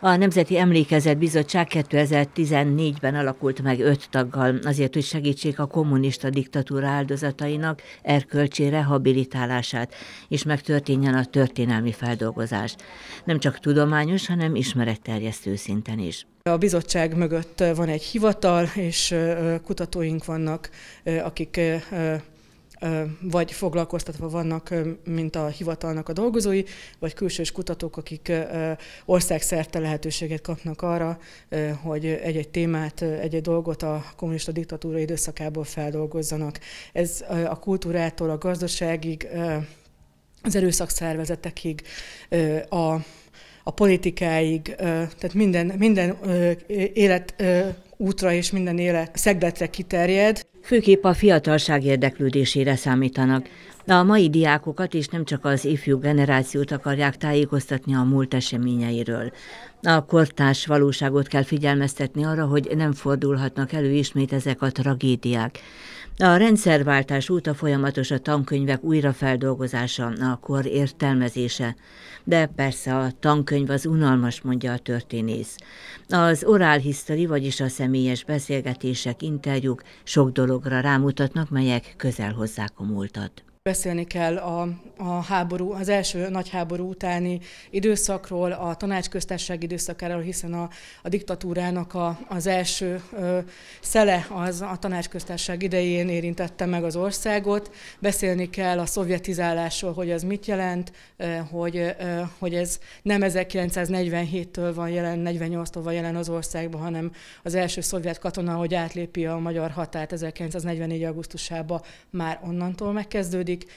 A Nemzeti Emlékezet Bizottság 2014-ben alakult meg öt taggal, azért, hogy segítsék a kommunista diktatúra áldozatainak erkölcsi rehabilitálását, és megtörténjen a történelmi feldolgozás. Nem csak tudományos, hanem ismeretterjesztő szinten is. A bizottság mögött van egy hivatal, és kutatóink vannak, akik vagy foglalkoztatva vannak, mint a hivatalnak a dolgozói, vagy külsős kutatók, akik országszerte lehetőséget kapnak arra, hogy egy-egy témát, egy-egy dolgot a kommunista diktatúra időszakából feldolgozzanak. Ez a kultúrától a gazdaságig, az erőszakszervezetekig, a a politikáig, tehát minden, minden élet útra és minden élet szegletre kiterjed. Főképp a fiatalság érdeklődésére számítanak. De a mai diákokat és nem csak az ifjú generációt akarják tájékoztatni a múlt eseményeiről. A kortárs valóságot kell figyelmeztetni arra, hogy nem fordulhatnak elő ismét ezek a tragédiák. A rendszerváltás óta folyamatos a tankönyvek újrafeldolgozása, a kor értelmezése. De persze a tankönyv az unalmas, mondja a történész. Az orál history, vagyis a személyes beszélgetések, interjúk sok dologra rámutatnak, melyek közel hozzák a múltat beszélni kell a, a háború, az első nagy háború utáni időszakról, a tanácsköztársaság időszakáról, hiszen a, a diktatúrának a, az első ö, szele az a tanácsköztársaság idején érintette meg az országot. Beszélni kell a szovjetizálásról, hogy az mit jelent, ö, hogy, ö, hogy ez nem 1947-től van jelen, 48-tól van jelen az országban, hanem az első szovjet katona, hogy átlépi a magyar határt 1944. augusztusába, már onnantól megkezdődik működik,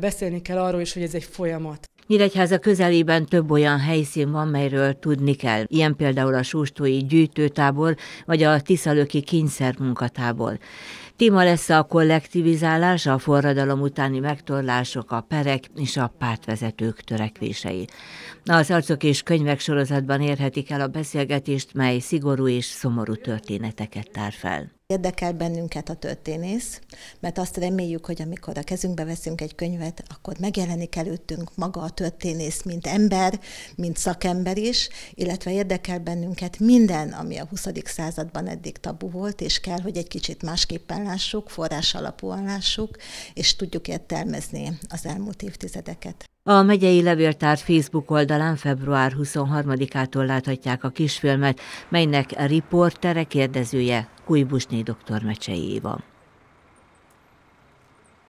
beszélni kell arról is, hogy ez egy folyamat. Nyíregyháza közelében több olyan helyszín van, melyről tudni kell. Ilyen például a Sóstói gyűjtőtábor, vagy a Tiszalöki kényszermunkatábor. Téma lesz a kollektivizálás, a forradalom utáni megtorlások, a perek és a pártvezetők törekvései. Az arcok és könyvek sorozatban érhetik el a beszélgetést, mely szigorú és szomorú történeteket tár fel. Érdekel bennünket a történész, mert azt reméljük, hogy amikor a kezünkbe veszünk egy könyvet, akkor megjelenik előttünk maga a történész, mint ember, mint szakember is, illetve érdekel bennünket minden, ami a 20. században eddig tabu volt, és kell, hogy egy kicsit másképpen lássuk, forrás alapúan lássuk, és tudjuk értelmezni az elmúlt évtizedeket. A megyei levéltár Facebook oldalán február 23-ától láthatják a kisfilmet, melynek riportere kérdezője Újbusné dr. Mecsei Éva.